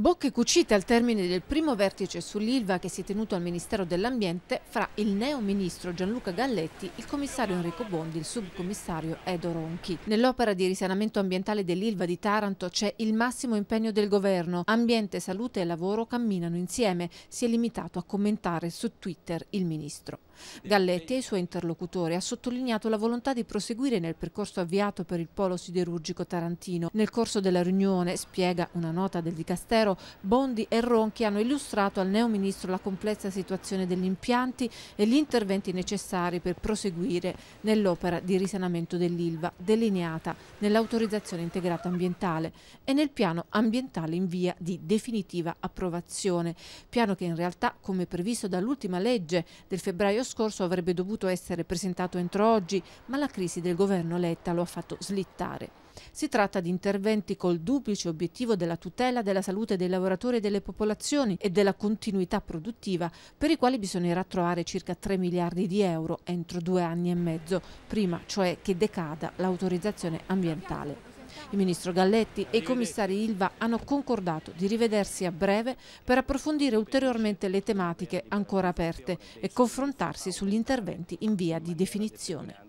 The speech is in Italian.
Bocche cucite al termine del primo vertice sull'Ilva che si è tenuto al Ministero dell'Ambiente fra il neo ministro Gianluca Galletti, il commissario Enrico Bondi e il subcommissario Edo Ronchi. Nell'opera di risanamento ambientale dell'Ilva di Taranto c'è il massimo impegno del governo. Ambiente, salute e lavoro camminano insieme, si è limitato a commentare su Twitter il ministro. Galletti e i suoi interlocutori ha sottolineato la volontà di proseguire nel percorso avviato per il polo siderurgico tarantino. Nel corso della riunione, spiega una nota del Dicastero, Fornero, Bondi e Ronchi hanno illustrato al neo ministro la complessa situazione degli impianti e gli interventi necessari per proseguire nell'opera di risanamento dell'Ilva delineata nell'autorizzazione integrata ambientale e nel piano ambientale in via di definitiva approvazione, piano che in realtà, come previsto dall'ultima legge del febbraio scorso, avrebbe dovuto essere presentato entro oggi, ma la crisi del governo Letta lo ha fatto slittare. Si tratta di interventi col duplice obiettivo della tutela della salute dei lavoratori e delle popolazioni e della continuità produttiva, per i quali bisognerà trovare circa 3 miliardi di euro entro due anni e mezzo, prima cioè che decada l'autorizzazione ambientale. Il ministro Galletti e i commissari Ilva hanno concordato di rivedersi a breve per approfondire ulteriormente le tematiche ancora aperte e confrontarsi sugli interventi in via di definizione.